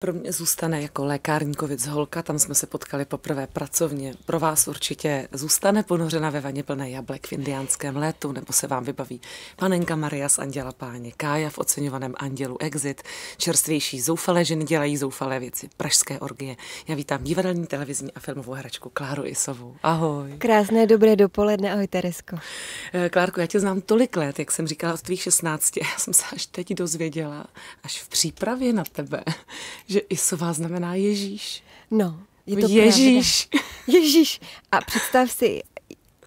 Pro mě zůstane jako lékárníkovic holka, tam jsme se potkali poprvé pracovně. Pro vás určitě zůstane ponořena ve vaně plné jablek v indiánském létu, nebo se vám vybaví panenka Maria z Anděla Páně Kája v oceňovaném Andělu Exit, čerstvější zoufalé ženy dělají zoufalé věci, pražské orgie. Já vítám divadelní, televizní a filmovou hračku Kláru Isovou. Ahoj. Krásné dobré dopoledne, ahoj Teresko. Eh, Klárku, já tě znám tolik let, jak jsem říkala, od tvých 16. Já jsem se až teď dozvěděla, až v přípravě na tebe, že Isová znamená Ježíš. No, je to Ježíš. Pravda. Ježíš. A představ si,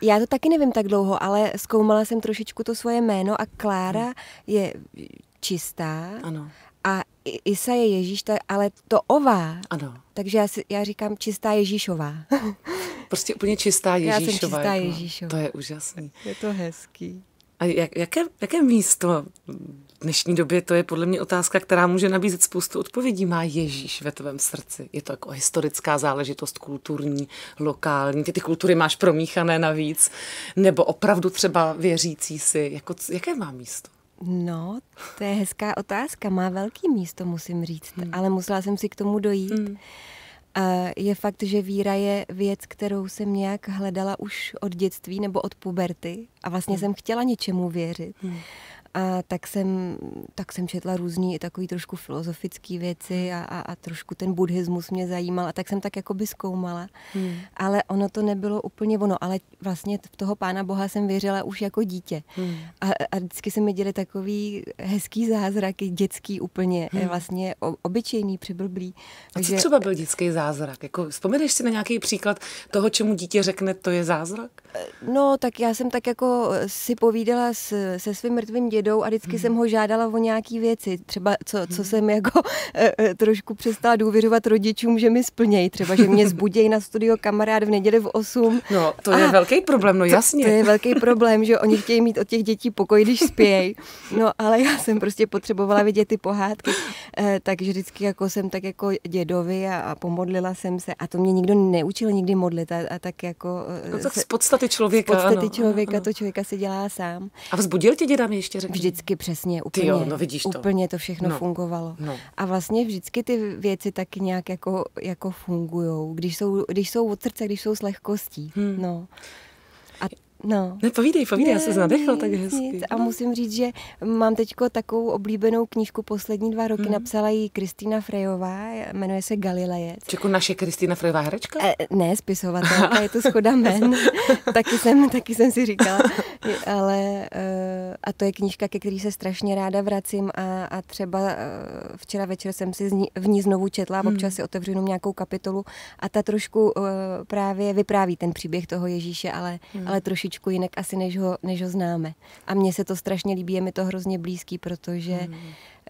já to taky nevím tak dlouho, ale zkoumala jsem trošičku to svoje jméno a Klára hmm. je čistá. Ano. A Isa je Ježíš, ale to ová. Ano. Takže já, si, já říkám čistá Ježíšová. prostě úplně čistá Ježíšová. Já jsem čistá jako, no. Ježíšová. To je úžasný. Je to hezký. A jak, jaké, jaké místo v dnešní době, to je podle mě otázka, která může nabízet spoustu odpovědí, má Ježíš ve tvém srdci? Je to jako historická záležitost, kulturní, lokální, ty, ty kultury máš promíchané navíc, nebo opravdu třeba věřící si, jako, jaké má místo? No, to je hezká otázka, má velký místo, musím říct, hmm. ale musela jsem si k tomu dojít. Hmm je fakt, že víra je věc, kterou jsem nějak hledala už od dětství nebo od puberty a vlastně hmm. jsem chtěla něčemu věřit. Hmm. A tak jsem, tak jsem četla různé i takové trošku filozofické věci hmm. a, a, a trošku ten buddhismus mě zajímal a tak jsem tak jako by zkoumala. Hmm. Ale ono to nebylo úplně ono, ale vlastně v toho pána boha jsem věřila už jako dítě. Hmm. A, a vždycky se mi děly takový hezký zázraky, dětský úplně, hmm. Eh, vlastně obyčejný, přiblblý. A co že... třeba byl dětský zázrak? Jako, vzpomeneš si na nějaký příklad toho, čemu dítě řekne, to je zázrak? Eh, no, tak já jsem tak jako si povídala s, se svým mrtvým dědem, jedou a vždycky hmm. jsem ho žádala o nějaký věci, třeba co, hmm. co mhm. jsem jako e, trošku přestala důvěřovat rodičům, že mi splnějí, třeba že mě zbudějí na studio kamarád v neděli v 8. No, to je velký problém, no jasně. To, to je velký problém, že oni chtějí mít od těch dětí pokoj, když spějí. No, ale já jsem prostě potřebovala vidět ty pohádky, e, takže vždycky jako jsem tak jako dědovi a, a pomodlila jsem se a to mě nikdo neučil nikdy modlit a, a tak jako... No tak se, z podstaty člověka, Z podstaty ano, člověka, ano. to člověka si dělá sám. A vzbudil tě děda, mi ještě vždycky přesně, úplně, ty jo, no vidíš to. úplně to všechno no. fungovalo. No. A vlastně vždycky ty věci taky nějak jako, jako fungují, když jsou, když jsou od srdce, když jsou s lehkostí. Hmm. No. No. Ne, povídej, povídej, ne, já se nadechla tak hezky. Nic. A musím říct, že mám teď takovou oblíbenou knížku poslední dva roky, hmm. napsala ji Kristýna Frejová, jmenuje se Galilejec. Čeku naše Kristýna Frejová herečka? E, ne, spisovatelka, je to schoda men. taky, jsem, taky jsem si říkala. Ale, eh, a to je knížka, ke který se strašně ráda vracím a, a třeba eh, včera večer jsem si v ní znovu četla, hmm. občas si otevřu jenom nějakou kapitolu a ta trošku právě vypráví ten příběh toho Ježíše, ale, hmm. ale trošičku trošičku jinak asi, než ho, než ho známe. A mně se to strašně líbí, je mi to hrozně blízký, protože hmm.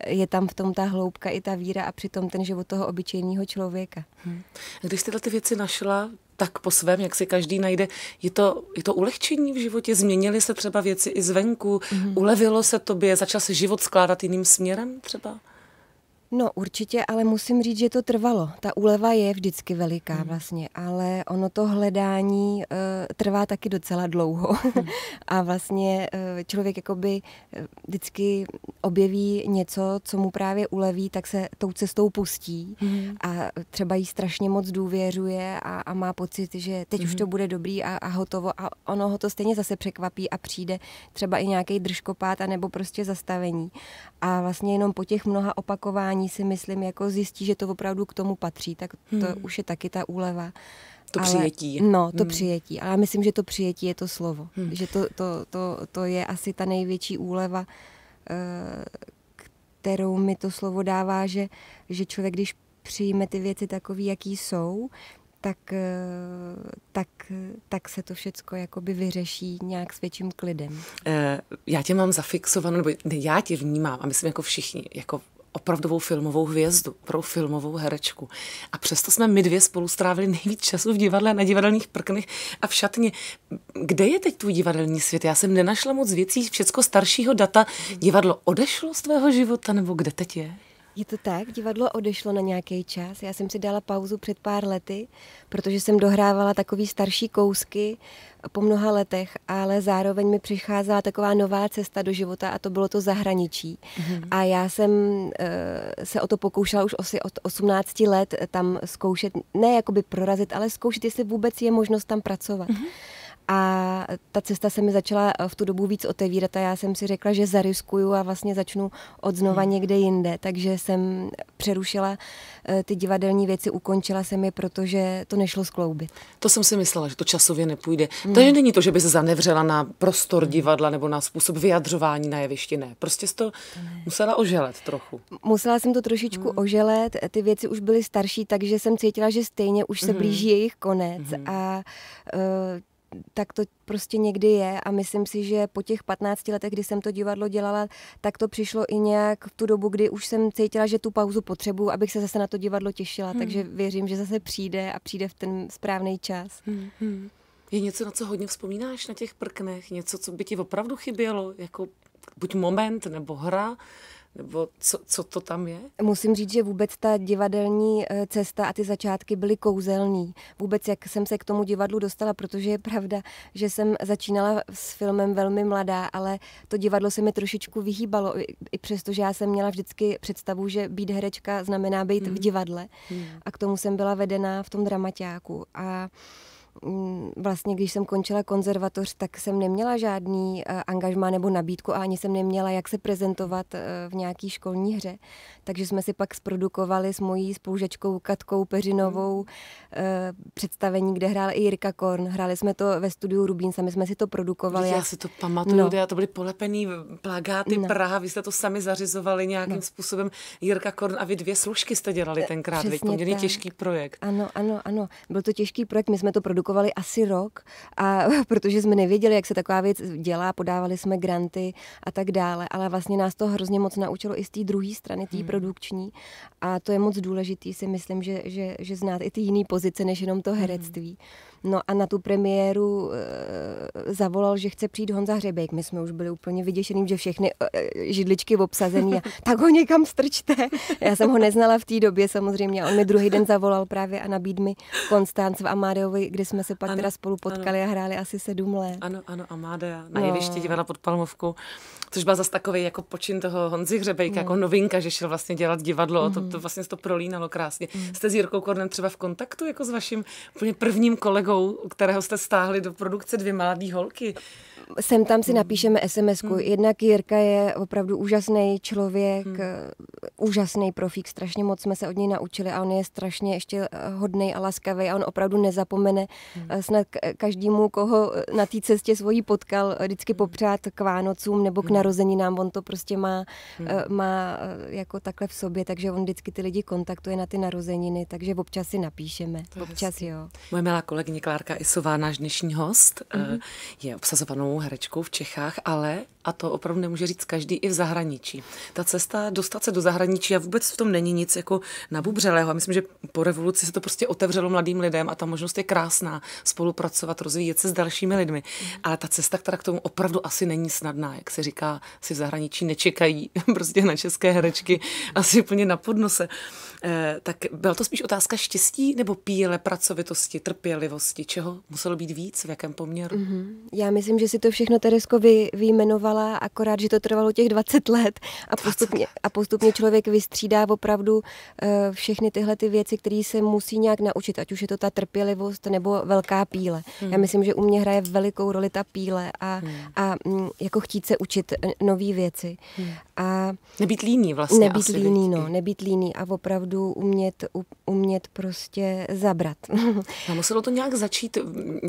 je tam v tom ta hloubka i ta víra a přitom ten život toho obyčejného člověka. Hmm. Když jste ty věci našla, tak po svém, jak si každý najde. Je to, je to ulehčení v životě? Změnily se třeba věci i zvenku? Mm-hmm. Ulevilo se tobě? Začal se život skládat jiným směrem třeba? No určitě, ale musím říct, že to trvalo. Ta úleva je vždycky veliká hmm. vlastně, ale ono to hledání uh, trvá taky docela dlouho hmm. a vlastně uh, člověk jakoby eh, vždycky objeví něco, co mu právě uleví, tak se tou cestou pustí hmm. a třeba jí strašně moc důvěřuje a, a má pocit, že teď hmm. už to hmm. bude dobrý a, a hotovo a ono ho to stejně zase překvapí a přijde třeba i nějaký držkopát a nebo prostě zastavení. A vlastně jenom po těch mnoha opakování vzdělání si myslím, jako zjistí, že to opravdu k tomu patří, tak to hmm. už je taky ta úleva. To ale, přijetí. No, to hmm. přijetí. Ale já myslím, že to přijetí je to slovo. Hmm. Že to, to, to, to je asi ta největší úleva, eh, kterou mi to slovo dává, že, že člověk, když přijme ty věci takové, jaký jsou, tak, eh, tak, tak se to všecko jakoby vyřeší nějak s větším klidem. Eh, já tě mám zafixovanou, nebo ne, já tě vnímám a myslím jako všichni, jako opravdovou filmovou hvězdu, pro filmovou herečku. A přesto jsme my dvě spolu strávili nejvíc času v divadle, na divadelních prknech a v šatně. Kde je teď tvůj divadelní svět? Já jsem nenašla moc věcí, všecko staršího data. Divadlo odešlo z tvého života, nebo kde teď je? Je to tak, divadlo odešlo na nějaký čas. Já jsem si dala pauzu před pár lety, protože jsem dohrávala takový starší kousky po mnoha letech, ale zároveň mi přicházela taková nová cesta do života a to bylo to zahraničí. Mm-hmm. A já jsem uh, se o to pokoušela už asi od 18 let tam zkoušet, ne jakoby prorazit, ale zkoušet, jestli vůbec je možnost tam pracovat. Mm-hmm a ta cesta se mi začala eh, v tu dobu víc otevírat a já jsem si řekla, že zariskuju a vlastně začnu od znova hmm. někde jinde. Takže jsem přerušila eh, ty divadelní věci, ukončila jsem je, protože to nešlo skloubit. To jsem si myslela, že to časově nepůjde. Hmm. Takže není to, že bys zanevřela na prostor hmm. divadla nebo na způsob vyjadřování na jevišti, ne. Prostě jsi to ne. musela oželet trochu. Musela jsem to trošičku hmm. oželet, ty věci už byly starší, takže jsem cítila, že stejně už se hmm. blíží jejich konec hmm. a uh, tak to prostě někdy je a myslím si, že po těch 15 letech, kdy jsem to divadlo dělala, tak to přišlo i nějak v tu dobu, kdy už jsem cítila, že tu pauzu potřebuju, abych se zase na to divadlo těšila, hmm. takže věřím, že zase přijde a přijde v ten správný čas. Hmm. hmm. Je něco, na co hodně vzpomínáš na těch prknech? Něco, co by ti opravdu chybělo? Jako buď moment nebo hra, nebo co, co to tam je? Musím říct, že vůbec ta divadelní eh, cesta a ty začátky byly kouzelný. Vůbec jak jsem se k tomu divadlu dostala, protože je pravda, že jsem začínala s filmem velmi mladá, ale to divadlo se mi trošičku vyhýbalo, i přesto, že já jsem měla vždycky představu, že být herečka znamená být hmm. v mhm. divadle. Hmm. A k tomu jsem byla vedená v tom dramaťáku. A Mm, vlastně, když jsem končila konzervatoř, tak jsem neměla žádný eh, angažmá nebo nabídku a ani jsem neměla, jak se prezentovat eh, v nějaký školní hře. Takže jsme si pak zprodukovali s mojí spolužačkou Katkou Peřinovou mm. eh, představení, kde hrál i Jirka Korn. Hráli jsme to ve studiu Rubín, sami jsme si to produkovali. Já si to pamatuju, no. to byly polepený plagáty no. Praha, vy jste to sami zařizovali nějakým no. způsobem. Jirka Korn a vy dvě služky jste dělali tenkrát, Přesně veď poměrně tak. těžký projekt. Ano, ano, ano. Byl to těžký projekt, my jsme to produkovali produkovali asi rok, a protože jsme nevěděli, jak se taková věc dělá, podávali jsme granty a tak dále, ale vlastně nás to hrozně moc naučilo i z té druhé strany, té hmm. produkční a to je moc důležitý, si myslím, že, že, že znát i ty jiné pozice, než jenom to hmm. herectví. Hmm. No a na tu premiéru e, zavolal, že chce přijít Honza Hřebejk. My jsme už byli úplně vyděšený, že všechny e, židličky obsazený a tak ho někam strčte. Já jsem ho neznala v té době samozřejmě a on mi druhý den zavolal právě a nabíd mi Konstanc v Amádeovi, kde jsme se pak ano, teda spolu potkali ano. a hráli asi sedm let. Ano, ano, Amádea na no. jevišti divadla pod palmovku. což byl zase takový jako počin toho Honzi Hřebejka, no. jako novinka, že šel vlastně dělat divadlo, mm. to, mhm. to vlastně to prolínalo krásně. Mm. Jste s Jirkou Kornem třeba v kontaktu jako s vaším úplně prvním kolegou kolegou, kterého jste stáhli do produkce dvě mladé holky. Sem tam si hmm. napíšeme sms -ku. Hmm. Jednak Jirka je opravdu úžasný člověk, hmm. Eh, úžasný profík, strašně moc jsme se od něj naučili a on je strašně ještě eh, hodný a laskavý a on opravdu nezapomene hmm. Eh, snad každému, koho na té cestě svojí potkal, vždycky hmm. popřát k Vánocům nebo k narozeninám. On to prostě má, hmm. má jako takhle v sobě, takže on vždycky ty lidi kontaktuje na ty narozeniny, takže občas si napíšeme. Občas hezky. jo. Moje milá kolegyně Klárka Isová, náš dnešní host, mm-hmm. je obsazovanou herečkou v Čechách, ale, a to opravdu nemůže říct každý, i v zahraničí. Ta cesta dostat se do zahraničí a vůbec v tom není nic jako nabubřelého. A myslím, že po revoluci se to prostě otevřelo mladým lidem a ta možnost je krásná spolupracovat, rozvíjet se s dalšími lidmi. Mm-hmm. Ale ta cesta, která k tomu opravdu asi není snadná, jak se říká, si v zahraničí nečekají prostě na české herečky asi úplně na podnose. Eh, tak byla to spíš otázka štěstí nebo píle, pracovitosti, trpělivosti? Čeho muselo být víc, v jakém poměru? Mm-hmm. Já myslím, že si to všechno Teresko vy, vyjmenovala, akorát, že to trvalo těch 20 let a postupně, A postupně člověk vystřídá opravdu eh, všechny tyhle ty věci, které se musí nějak naučit, ať už je to ta trpělivost nebo velká píle. Mm. Já hmm. myslím, že u mě hraje velikou roli ta píle a, hmm. mm. a jako chtít se učit eh, nové věci. Mm. A nebýt líný vlastně. Nebýt líný, no, nebýt líný a opravdu opravdu umět, umět prostě zabrat. A muselo to nějak začít,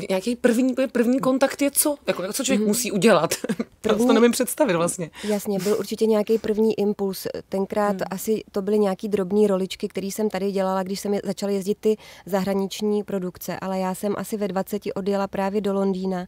nějaký první, první kontakt je co? Jako, co člověk mm. musí udělat? První, to nemím představit vlastně. Jasně, byl určitě nějaký první impuls. Tenkrát mm. asi to byly nějaký drobní roličky, které jsem tady dělala, když jsem začala jezdit ty zahraniční produkce, ale já jsem asi ve 20 odjela právě do Londýna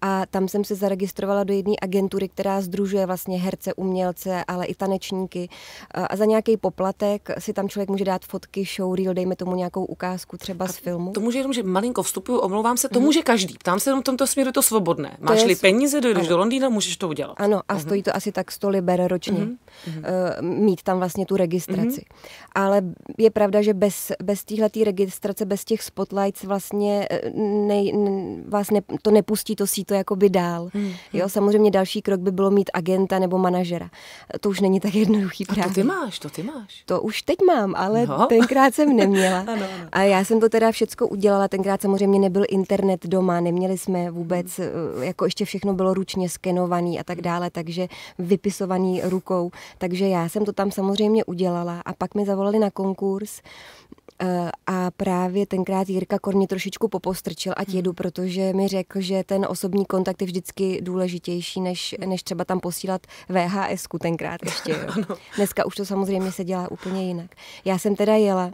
a tam jsem se zaregistrovala do jedné agentury, která združuje vlastně herce, umělce, ale i tanečníky a za nějaký poplatek si tam člověk může dát fotky, showreel, dejme tomu nějakou ukázku třeba a z filmu. To může jenom, že malinko vstupuju, omlouvám se, to mhm. může každý. Ptám se jenom v tomto směru to svobodné. Máš-li je... peníze, dojdeš ano. do Londýna, můžeš to udělat. Ano, a uhum. stojí to asi tak 100 liber ročně uhum. Mhm. Eh, mít tam vlastně tu registraci. Uhum. Ale je pravda, že bez, bez téhle registrace, bez těch spotlights vlastně eh, ne, vás ne, to nepustí to sítě to jakoby dál. Mm. Jo, mm. samozřejmě další krok by bylo mít agenta nebo manažera. To už není tak jednoduchý právě. to ty máš, to ty máš. To už teď mám, ale no. tenkrát jsem neměla. ano, ano. A já jsem to teda všecko udělala, tenkrát samozřejmě nebyl internet doma, neměli jsme vůbec, mm. Eh, jako ještě všechno bylo ručně skenovaný a tak dále, takže vypisovaný rukou. Takže já jsem to tam samozřejmě udělala a pak mi zavolali na konkurs Eh, a právě tenkrát Jirka Korně trošičku popostrčil, ať hmm. jedu, protože mi řekl, že ten osobní kontakt je vždycky důležitější, než, hmm. než třeba tam posílat VHS tenkrát ještě. Jo. Dneska už to samozřejmě se dělá úplně jinak. Já jsem teda jela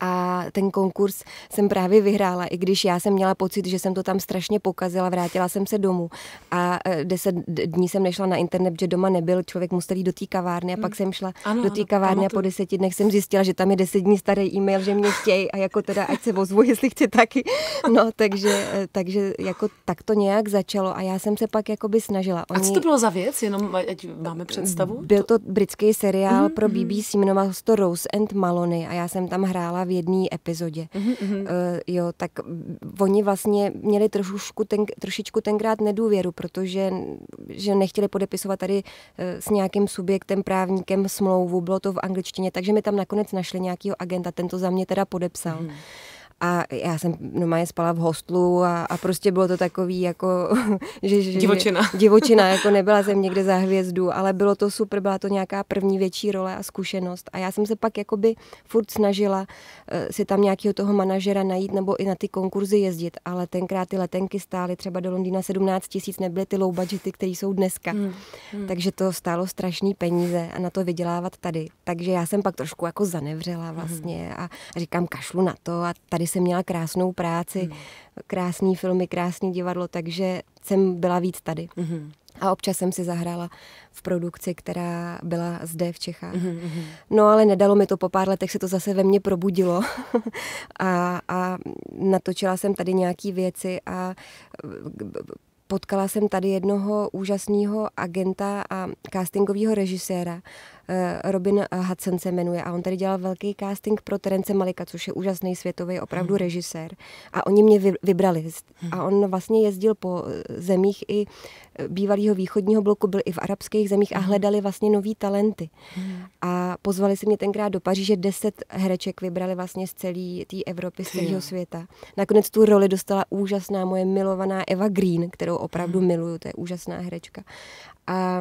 a ten konkurs jsem právě vyhrála, i když já jsem měla pocit, že jsem to tam strašně pokazila, vrátila jsem se domů a e, deset dní jsem nešla na internet, že doma nebyl, člověk musel jít do té kavárny a hmm. pak jsem šla ano, do té kavárny ano, a po deseti dnech jsem zjistila, že tam je deset dní starý e-mail, že mě chtějí a jako teda ať se ozvu, jestli chci taky. No, takže, e, takže jako tak to nějak začalo a já jsem se pak jakoby snažila. Oni... A co to bylo za věc, jenom ať máme představu? Byl to britský seriál mm, pro mhm. BBC, jmenoval se to Rose and Malony a já jsem tam hrála v jedné epizodě. Uh, jo, tak oni vlastně měli trošičku, ten, trošičku tenkrát nedůvěru, protože že nechtěli podepisovat tady eh, s nějakým subjektem, právníkem smlouvu, bylo to v angličtině, takže mi tam nakonec našli nějakého agenta, ten to za mě teda podepsal. mm a já jsem normálně spala v hostlu a, a prostě bylo to takový jako... Že, že, divočina. Že, divočina, jako nebyla jsem někde za hvězdu, ale bylo to super, byla to nějaká první větší role a zkušenost a já jsem se pak jakoby furt snažila uh, si tam nějakého toho manažera najít nebo i na ty konkurzy jezdit, ale tenkrát ty letenky stály třeba do Londýna 17 tisíc, nebyly ty low budgety, které jsou dneska. Hmm. Hmm. Takže to stálo strašný peníze a na to vydělávat tady. Takže já jsem pak trošku jako zanevřela hmm. vlastně hmm. a říkám kašlu na to a tady jsem měla krásnou práci, mm. krásný filmy, krásné divadlo, takže jsem byla víc tady. Mm. A občas jsem si zahrála v produkci, která byla zde v Čechách. Mm-hmm. No ale nedalo mi to, po pár letech se to zase ve mně probudilo a, a natočila jsem tady nějaké věci a potkala jsem tady jednoho úžasného agenta a castingového režiséra, Eh, Robin Hudson se jmenuje a on tady dělal velký casting pro Terence Malika, což je úžasný světový opravdu hmm. režisér. A oni mě vybrali. Hmm. A on vlastně jezdil po eh, zemích i eh, bývalého východního bloku, byl i v arabských zemích a hmm. hledali vlastně nový talenty. Hmm. A pozvali si mě tenkrát do Paříže, deset hereček vybrali vlastně z celé té Evropy, z celého světa. Nakonec tu roli dostala úžasná moje milovaná Eva Green, kterou opravdu hmm. miluju, to je úžasná herečka. A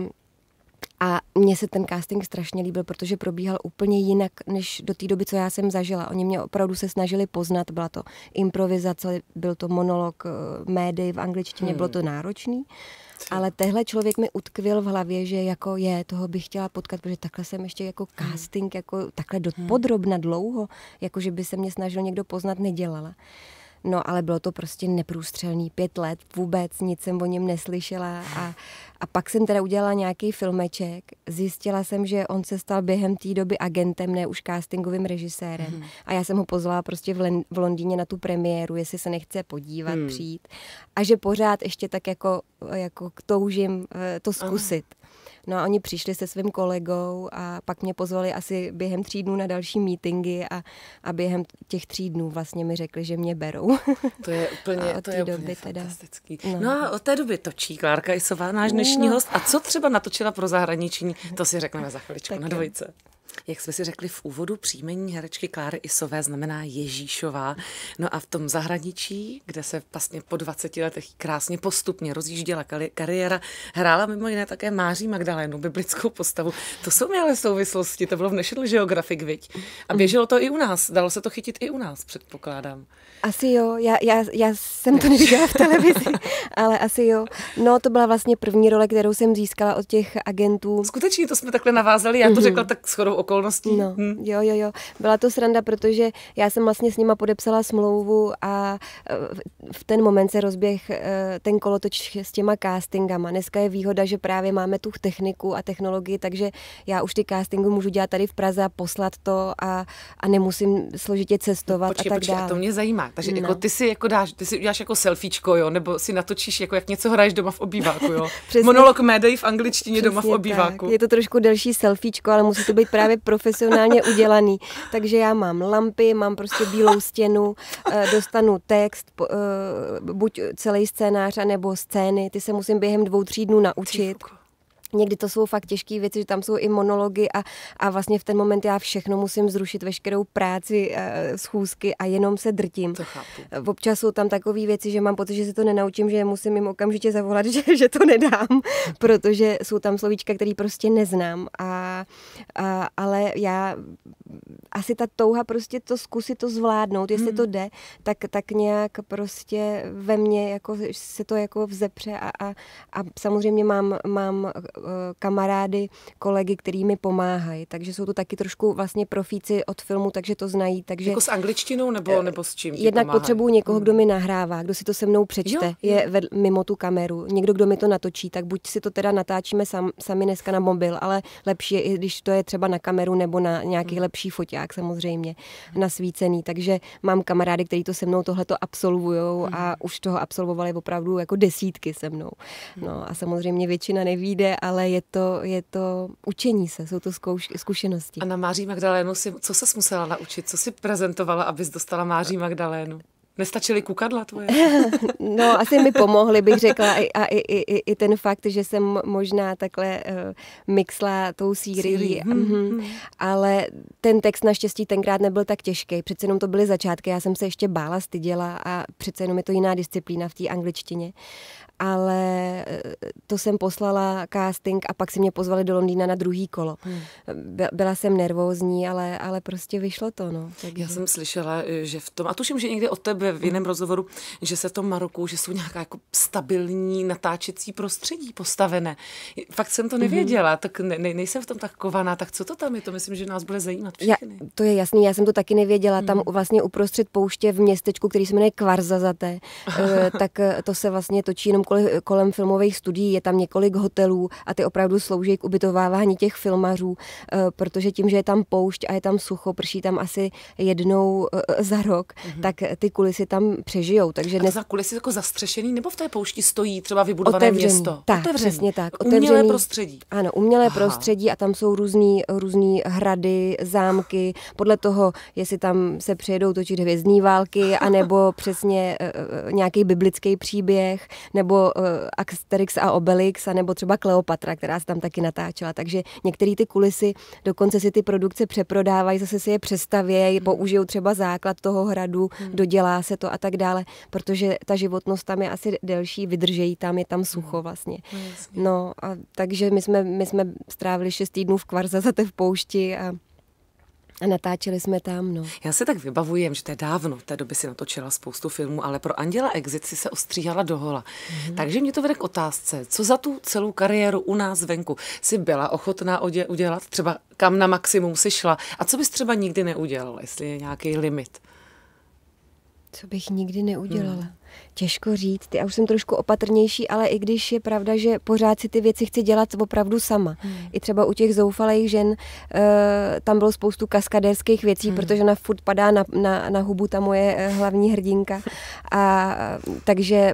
a mně se ten casting strašně líbil, protože probíhal úplně jinak než do té doby, co já jsem zažila. Oni mě opravdu se snažili poznat, byla to improvizace, byl to monolog eh, médy v angličtině, hmm. bylo to náročný. Ale tehle člověk mi utkvil v hlavě, že jako je, toho bych chtěla potkat, protože takhle jsem ještě jako hmm. casting, jako takhle do hmm. podrobna dlouho, jako že by se mě snažil někdo poznat, nedělala. No ale bylo to prostě neprůstřelný pět let, vůbec nic jsem o něm neslyšela a a pak jsem teda udělala nějaký filmeček, zjistila jsem, že on se stal během té doby agentem, ne už castingovým režisérem. Hmm. A já jsem ho pozvala prostě v, Len- v Londýně na tu premiéru, jestli se nechce podívat, mm. přijít. A že pořád ještě tak jako, jako toužím eh, to zkusit. Aha. No a oni přišli se svým kolegou a pak mě pozvali asi během tří dnů na další meetingy a, a během těch tří dnů vlastně mi řekli, že mě berou. To je úplně, a to je doby úplně teda. fantastický. No. no a od té doby točí Klárka Isová, náš dnešní no. host. A co třeba natočila pro zahraniční, to si řekneme za chviličku tak na dvojce. Je. Jak jsme si řekli v úvodu, příjmení herečky Kláry Isové znamená Ježíšová. No a v tom zahraničí, kde se vlastně po 20 letech krásně postupně rozjížděla kariéra, hrála mimo jiné také Máří Magdalénu, biblickou postavu. To jsou měly souvislosti, to bylo v National Geographic, viď? A běželo to i u nás, dalo se to chytit i u nás, předpokládám. Asi jo, já, já, já jsem to neviděla v televizi, ale asi jo. No, to byla vlastně první role, kterou jsem získala od těch agentů. Skutečně, to jsme takhle navázali, já to mm-hmm. řekla tak shodou okolností. No, hmm. jo, jo, jo. Byla to sranda, protože já jsem vlastně s nima podepsala smlouvu a e, v ten moment se rozběh e, ten kolotoč s těma castingama. Dneska je výhoda, že právě máme tu techniku a technologii, takže já už ty castingy můžu dělat tady v Praze a poslat to a, a nemusím složitě cestovat počkej, a tak dále. to mě zajímá. Takže jako no. jako ty si jako dáš, ty si uděláš jako selfiečko, jo, nebo si natočíš jako jak něco hraješ doma v obýváku, jo. Monolog Médej v angličtině doma v obýváku. Tak. Je to trošku delší selfiečko, ale musí to být právě právě profesionálně udělaný. Takže já mám lampy, mám prostě bílou stěnu, eh, dostanu text, eh, buď celý scénář, nebo scény, ty se musím během dvou, tří dnů naučit. Cifuku. Někdy to jsou fakt těžké věci, že tam jsou i monology a, a vlastně v ten moment já všechno musím zrušit, veškerou práci, eh, schůzky a jenom se drtím. To chápu. Občas jsou tam takové věci, že mám pocit, že se to nenaučím, že musím jim okamžitě zavolat, že, že to nedám, protože jsou tam slovíčka, které prostě neznám. A, a, ale já asi ta touha prostě to zkusit to zvládnout, jestli hmm. to jde, tak, tak nějak prostě ve mně jako se to jako vzepře a, a, a samozřejmě mám, mám eh, kamarády, kolegy, který mi pomáhají, takže jsou to taky trošku vlastně profíci od filmu, takže to znají. Takže jako s angličtinou nebo, eh, nebo s čím? Jednak pomáhaj? potřebuju někoho, hmm. kdo mi nahrává, kdo si to se mnou přečte, jo, je jo. Ved, mimo tu kameru, někdo, kdo mi to natočí, tak buď si to teda natáčíme sam, sami dneska na mobil, ale lepší je, když to je třeba na kameru nebo na nějaký hmm. lepší lepší foťák samozřejmě nasvícený, takže mám kamarády, kteří to se mnou tohleto absolvují a mhm. už toho absolvovali opravdu jako desítky se mnou. Mhm. No a samozřejmě většina nevíde, ale je to, je to učení se, jsou to zkouš, zkušenosti. A na Máří Magdalénu si, co se musela naučit, co si prezentovala, abys dostala Máří Magdalénu? Nestačily kukadla tvoje? no, asi mi pomohly, bych řekla. I, a i, i, i ten fakt, že jsem možná takhle uh, mixla tou sírií. Hmm. Mm-hmm. Hm. Ale ten text naštěstí tenkrát nebyl tak těžký. Přece jenom to byly začátky. Já jsem se ještě bála, styděla a přece jenom je to jiná disciplína v té angličtině ale eh, to jsem poslala casting a pak si mě pozvali do Londýna na druhý kolo. Hmm. Byla jsem nervózní, ale, ale prostě vyšlo to. No. Takže... Já jsem slyšela, eh, že v tom, a tuším, že někde od tebe v jiném rozhovoru, že se v tom Maroku, že jsou nějaká jako stabilní natáčecí prostředí postavené. Fakt jsem to mhm. nevěděla, hmm. tak ne, ne, nejsem v tom tak kovaná, tak co to tam je? To myslím, že nás bude zajímat všechny. Já, to je jasný, já jsem to taky nevěděla. Hmm. Tam mhm. vlastně uprostřed pouště v městečku, který se jmenuje Kvarzazate, eh, tak to se vlastně točí jenom kolem filmových studií, je tam několik hotelů a ty opravdu slouží k ubytovávání těch filmařů, eh, protože tím, že je tam poušť a je tam sucho, prší tam asi jednou eh, eh, za rok, mm-hmm. tak ty kulisy tam přežijou. Takže dnes... A za kulisy jako zastřešený nebo v té poušti stojí třeba vybudované otevřený. město? Tak, otevřený. přesně tak. Otevřený. Umělé prostředí. Ano, umělé Aha. prostředí a tam jsou různý, různý hrady, zámky, podle toho, jestli tam se přijedou točit hvězdní války, anebo přesně nějaký biblický příběh, nebo uh, Asterix a Obelix, a nebo třeba Kleopatra, která se tam taky natáčela. Takže některé ty kulisy dokonce si ty produkce přeprodávají, zase si je přestavějí, hmm. použijou třeba základ toho hradu, hmm. dodělá se to a tak dále, protože ta životnost tam je asi delší, vydržejí tam, je tam hmm. sucho vlastně. No, no a takže my jsme, my jsme strávili šest týdnů v zase v poušti a a natáčeli jsme tam, no. Já se tak vybavuji, že to je dávno, v té době si natočila spoustu filmů, ale pro Anděla Exit si se ostříhala dohola. Mm-hmm. Takže mě to vede k otázce, co za tu celou kariéru u nás venku si byla ochotná odě- udělat, třeba kam na maximum si šla a co bys třeba nikdy neudělala, jestli je nějaký limit? Co bych nikdy neudělala? Mm. Těžko říct, já už jsem trošku opatrnější, ale i když je pravda, že pořád si ty věci chci dělat opravdu sama. Hmm. I třeba u těch zoufalých žen eh, tam bylo spoustu kaskadérských věcí, hmm. protože ona furt padá na, na, na hubu ta moje eh, hlavní hrdinka. A takže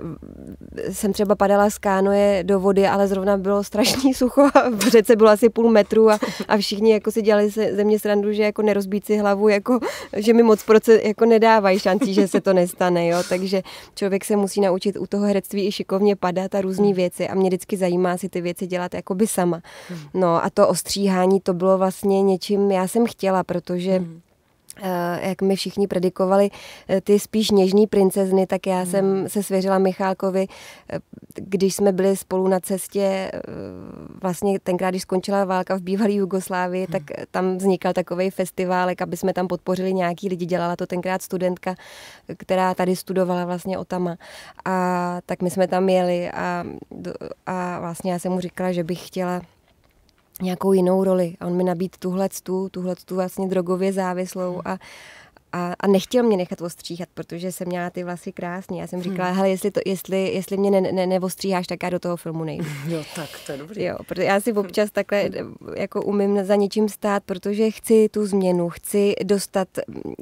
jsem třeba padala z kánoje do vody, ale zrovna bylo strašný sucho a v řece bylo asi půl metru a, a všichni jako si dělali se, ze mě srandu, že jako nerozbít si hlavu, jako, že mi moc proce, jako nedávají šanci, že se to nestane. Jo? Takže člověk se se musí naučit u toho herectví i šikovně padat a různé hmm. věci a mě vždycky zajímá si ty věci dělat jako by sama. Hmm. No a to ostříhání, to bylo vlastně něčím, já jsem chtěla, protože hmm. Eh, jak mi všichni predikovali, eh, ty spíš něžní princezny, tak já hmm. jsem se svěřila Michálkovi, eh, když jsme byli spolu na cestě, vlastně tenkrát, když skončila válka v bývalé Jugoslávii, hmm. tak tam vznikal takový festiválek, aby jsme tam podpořili nějaký lidi. Dělala to tenkrát studentka, která tady studovala vlastně Otama. A tak my jsme tam jeli a, a vlastně já jsem mu říkala, že bych chtěla nějakou jinou roli. A on mi nabít tuhle tu, tuhle tu vlastně drogově závislou hmm. a, a, a nechtěl mě nechat ostříhat, protože jsem měla ty vlasy krásně. Já jsem hmm. říkala, hmm. hele, jestli, to, jestli, jestli mě ne, ne, neostříháš, tak já do toho filmu nejdu. Jo, tak to je dobrý. Jo, protože já si občas takhle hmm. jako umím za něčím stát, protože chci tu změnu, chci dostat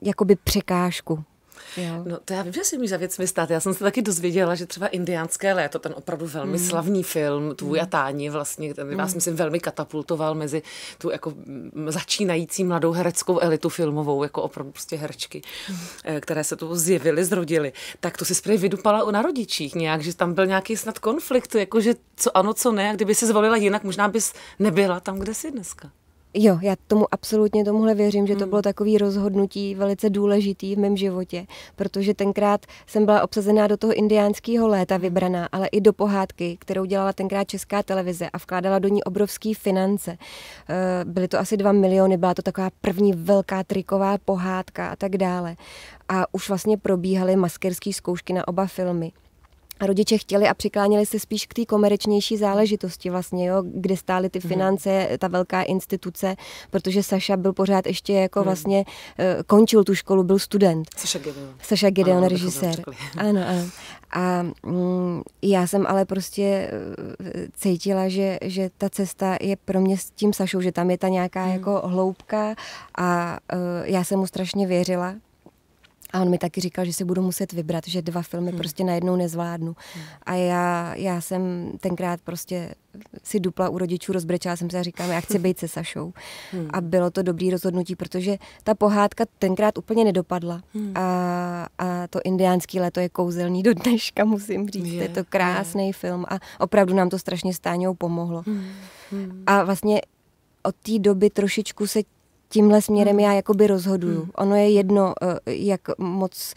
jakoby překážku Jo. No to já vím, že si mi za věcmi stát. Já jsem se taky dozvěděla, že třeba Indiánské léto, ten opravdu velmi mm. slavný film, tvůj mm. a táni vlastně, ten mm. vás hmm. myslím velmi katapultoval mezi tu jako mm, začínající mladou hereckou elitu filmovou, jako opravdu prostě herečky, mm. které se tu zjevily, zrodily. Tak to si sprej vydupala u narodičích nějak, že tam byl nějaký snad konflikt, jakože co ano, co ne, a kdyby se zvolila jinak, možná bys nebyla tam, kde jsi dneska. Jo, já tomu absolutně tomuhle věřím, že to hmm. bylo takový rozhodnutí velice důležitý v mém životě, protože tenkrát jsem byla obsazená do toho indiánského léta hmm. vybraná, ale i do pohádky, kterou dělala tenkrát česká televize a vkládala do ní obrovské finance. Eh, byly to asi dva miliony, byla to taková první velká triková pohádka a tak dále. A už vlastně probíhaly maskerské zkoušky na oba filmy rodiče chtěli a přikláněli se spíš k té komerčnější záležitosti vlastně, jo, kde stály ty mhm. finance, ta velká instituce, protože Saša byl pořád ještě jako hmm. vlastně, uh, končil tu školu, byl student. Saša Gedeon. Saša Gedeon, ano, režisér. Ano, ano. A mm, já jsem ale prostě eh, cítila, že, že ta cesta je pro mě s tím Sašou, že tam je ta nějaká hmm. jako hloubka a uh, já jsem mu strašně věřila, a on mi taky říkal, že si budu muset vybrat, že dva filmy hmm. prostě najednou nezvládnu. Hmm. A já, já jsem tenkrát prostě si dupla u rodičů, rozbrečela jsem se a říkám, já chci být se Sašou. Hmm. A bylo to dobrý rozhodnutí, protože ta pohádka tenkrát úplně nedopadla. Hmm. A, a to indiánský léto je kouzelný do dneška, musím říct. Je, je to krásný je. film a opravdu nám to strašně stáňou pomohlo. Hmm. Hmm. A vlastně od té doby trošičku se tímhle směrem hmm. já jakoby rozhoduju. Hmm. Ono je jedno, eh, jak moc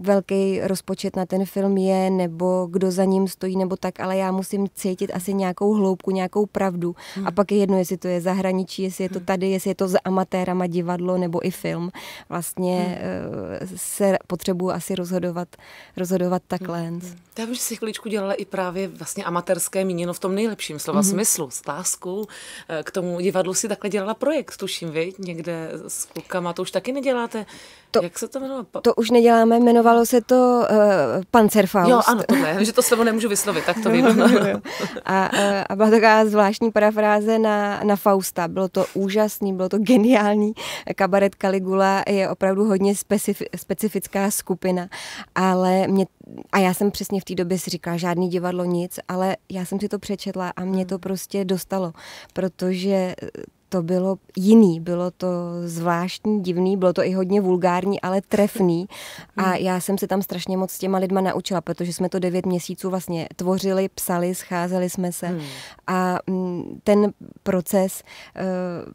velký rozpočet na ten film je, nebo kdo za ním stojí, nebo tak, ale já musím cítit asi nějakou hloubku, nějakou pravdu. Hmm. A pak je jedno, jestli to je zahraničí, jestli je to hmm. tady, jestli je to s amatérama divadlo nebo i film. Vlastně hmm. Eh, se potřebuju asi rozhodovat, rozhodovat takhle. Hmm. Já hmm. bych si chviličku dělala i právě vlastně amatérské míněno v tom nejlepším slova hmm. smyslu, s láskou eh, k tomu divadlu si takhle dělala projekt, tuším, viď? někde s klukama, to už taky neděláte. To, Jak se to jmenovalo? Pa- to už neděláme, jmenovalo se to uh, Panzerfaust. Jo, ano, to ne, že to slovo nemůžu vyslovit, tak to no, vím. No, no. A, eh, a byla taková zvláštní parafráze na, na Fausta. Bylo to úžasný, bylo to geniální. Kabaret Caligula je opravdu hodně specif, specifická skupina, ale mě, a já jsem přesně v té době si říkala, žádný divadlo, nic, ale já jsem si to přečetla a mě to hmm. prostě dostalo, protože to bylo jiný, bylo to zvláštní, divný, bylo to i hodně vulgární, ale trefný a hmm. já jsem se tam strašně moc s těma lidma naučila, protože jsme to devět měsíců vlastně tvořili, psali, scházeli jsme se hmm. a mm, ten proces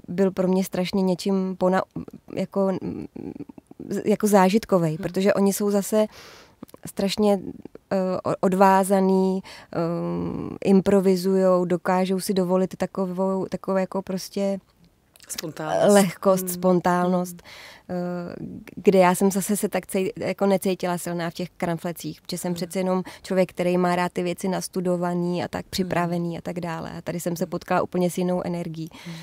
uh, byl pro mě strašně něčím pona, jako, mm, jako zážitkový, hmm. protože oni jsou zase uh, strašně uh, odvázaný, um, improvizujou, dokážou si dovolit takovou, takové jako prostě spontánost. lehkost, hmm. spontánnost, hmm. Eh, kde já jsem zase se tak cej, jako necítila silná v těch kramflecích, protože jsem hmm. přece jenom člověk, který má rád ty věci nastudovaný a tak hmm. připravený hmm. a tak dále. A tady jsem se potkala úplně s jinou energií. Hmm.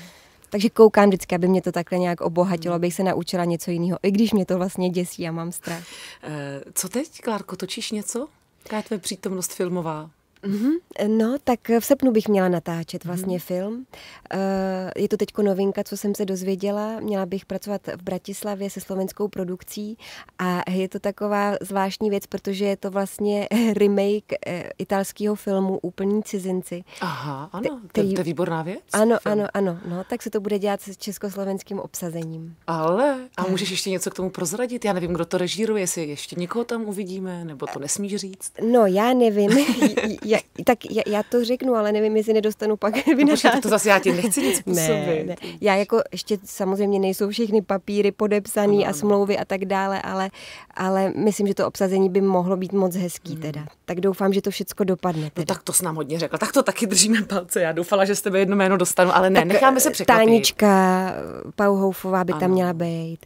Takže koukám vždycky, aby mě to takhle nějak obohatilo, abych se naučila něco jiného, i když mě to vlastně děsí a mám strach. Eh, co teď, Klárko, točíš něco? Jaká je tvé přítomnost filmová? Mm-hmm. No, tak v srpnu bych měla natáčet mm-hmm. vlastně mm-hmm. film. Eh, je to teď novinka, co jsem se dozvěděla. Měla bych pracovat v Bratislavě se slovenskou produkcí a je to taková zvláštní věc, protože je to vlastně remake eh, italského filmu Úplní cizinci. Aha, ano, který... to je výborná věc. Ano, film. ano, ano. No, tak se to bude dělat s československým obsazením. Ale, a můžeš ještě něco k tomu prozradit? Já nevím, kdo to režíruje, jestli ještě někoho tam uvidíme, nebo to nesmíš říct? No, já nevím. Já, tak já, já to řeknu, ale nevím, jestli nedostanu pak vynašat. No, to zase já ti nechci nic Ne, ne. Já jako ještě samozřejmě nejsou všechny papíry podepsané no, a smlouvy a tak dále, ale, ale myslím, že to obsazení by mohlo být moc hezký hmm. teda. Tak doufám, že to všechno dopadne. No teda. No tak to s nám hodně řekla. Tak to taky držíme palce. Já doufala, že z tebe jedno jméno dostanu, ale ne, tak necháme se překvapit. Tánička Pauhoufová by ano. tam měla být,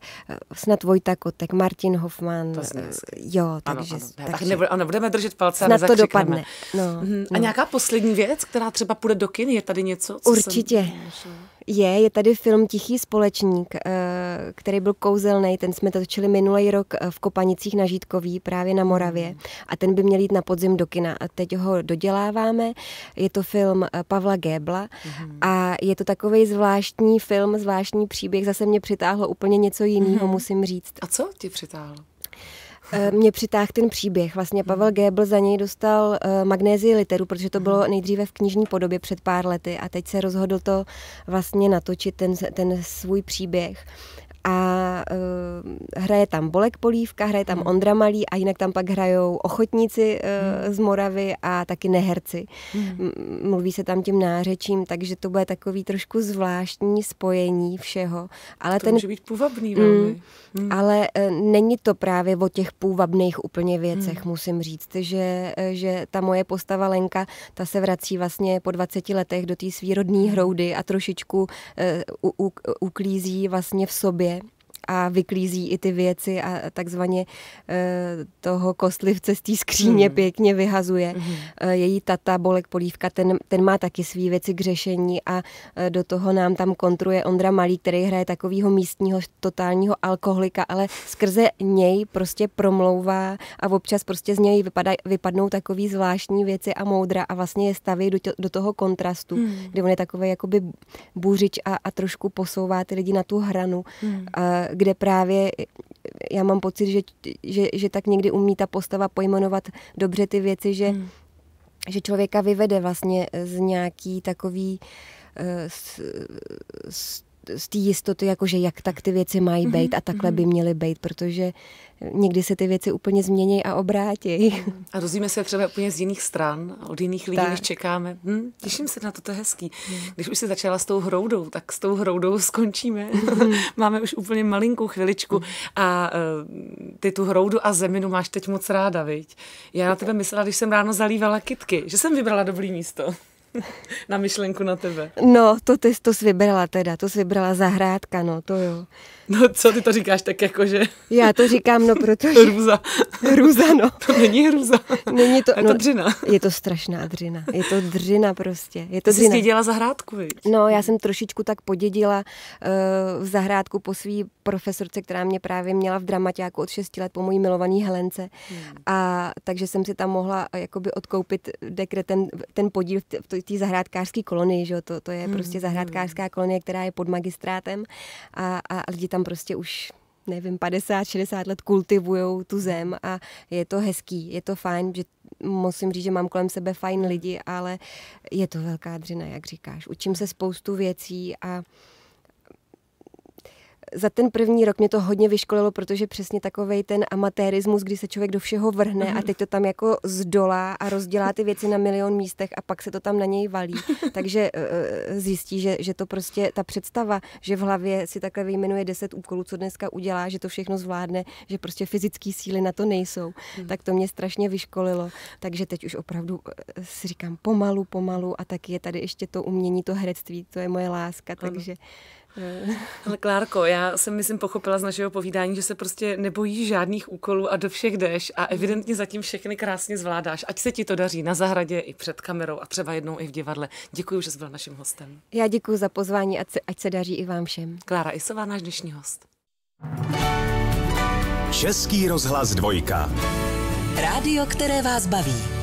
snad Vojta Kotek, Martin Hoffman. To jo, takže... Ano, ano. Ne, takže... Tak nebudeme držet palce snad a to dopadne. No. No. Mhm. A no. nějaká poslední věc, která třeba půjde do kin, je tady něco? Co Určitě. Jsem... Je, je tady film Tichý společník, eh, který byl kouzelný, ten jsme točili minulý rok eh, v Kopanicích na Žítkový, právě na Moravě. Hmm. A ten by měl jít na podzim do kina. A teď ho doděláváme. Je to film eh, Pavla Gébla hmm. a je to takový zvláštní film, zvláštní příběh. Zase mě přitáhlo úplně něco jiného, hmm. musím říct. A co ti přitáhlo? Eh, mě přitáh ten příběh. Vlastně mhm. Pavel Gébl za něj dostal eh, magnézii literu, protože to mhm. bylo nejdříve v knižní podobě před pár lety a teď se rozhodl to vlastně natočit ten, ten svůj příběh a uh, hraje tam Bolek Polívka, hraje tam hmm. Ondra Malý a jinak tam pak hrajou ochotníci uh, z Moravy a taky neherci. Mm. Mluví se tam tím nářečím, takže to bude takový trošku zvláštní spojení všeho. Ale to ten, může být půvabný velmi. Mm, mm. Ale uh, není to právě o těch půvabných úplně věcech, mm. musím říct, že, že ta moje postava Lenka, ta se vrací vlastně po 20 letech do té svý rodné hmm. hroudy a trošičku uh, u, u, uklízí vlastně v sobě a vyklízí i ty věci a takzvaně eh, toho kostlivce z té skříně hmm. pěkně vyhazuje. Hmm. Eh, její tata, Bolek Polívka, ten, ten má taky svý věci k řešení a eh, do toho nám tam kontruje Ondra Malý, který hraje takového místního totálního alkoholika, ale skrze něj prostě promlouvá a občas prostě z něj vypada, vypadnou takové zvláštní věci a moudra a vlastně je staví do, tě, do toho kontrastu, hmm. kde on je takový jakoby bůřič a, a trošku posouvá ty lidi na tu hranu, hmm. a, kde právě já mám pocit, že, že, že tak někdy umí ta postava pojmenovat dobře ty věci, že, hmm. že člověka vyvede vlastně z nějaký takový z, eh, z z té jistoty, jakože jak tak ty věci mají mhm, být mm-hmm. a takhle mhm. by měly být, protože někdy se ty věci úplně změní a obrátí. A dozvíme se třeba úplně z jiných stran, od jiných lidí, tak. než čekáme. Hm, těším se na to, to je hezký. Mhm. Když už se začala s tou hroudou, tak s tou hroudou skončíme. Máme už úplně malinkou chviličku a eh, ty tu hroudu a zeminu máš teď moc ráda, viď? Já na tebe myslela, když jsem ráno zalívala kitky, že jsem vybrala dobrý místo. na myšlenku na tebe. No, to ty to jsi vybrala teda, to jsi vybrala zahrádka, no to jo. No co ty to říkáš tak jako, že... Já to říkám, no protože... Růza. Růza, no. To není růza. Není to... Je no, to dřina. Je to strašná dřina. Je to dřina prostě. Je to ty dřina. jsi dělala zahrádku, viď? No, já jsem trošičku tak podědila uh, eh, v zahrádku po své profesorce, která mě právě měla v dramatě jako od 6 let po mojí milovaný Helence. Hmm. A takže jsem si tam mohla eh, jakoby odkoupit dekretem ten podíl v té zahrádkářské kolonii, že jo? To, to je hmm. prostě hmm, hmm. zahrádkářská kolonie, která je pod magistrátem a, a lidi tam prostě už nevím, 50, 60 let kultivují tu zem a je to hezký, je to fajn, že musím říct, že mám kolem sebe fajn lidi, ale je to velká dřina, jak říkáš. Učím se spoustu věcí a za ten první rok mě to hodně vyškolilo, protože přesně takovej ten amatérismus, kdy se člověk do všeho vrhne a mhm. teď to tam jako zdolá a rozdělá ty věci na milion místech a pak se to tam na něj valí. Takže eh, eh, zjistí, že, že to prostě ta představa, že v hlavě si takhle vyjmenuje deset úkolů, co dneska udělá, že to všechno zvládne, že prostě fyzické síly na to nejsou, mhm. tak to mě strašně vyškolilo. Takže teď už opravdu eh, si říkám pomalu, pomalu a taky je tady ještě to umění, to herectví, to je moje láska, ano. Ale Klárko, já jsem, myslím, pochopila z našeho povídání, že se prostě nebojíš žádných úkolů a do všech jdeš a evidentně zatím všechny krásně zvládáš. Ať se ti to daří na zahradě i před kamerou a třeba jednou i v divadle. Děkuji, že jsi byl naším hostem. Já děkuji za pozvání, ať se, ať se daří i vám všem. Klára Isová, náš dnešní host. Český rozhlas dvojka. Rádio, které vás baví.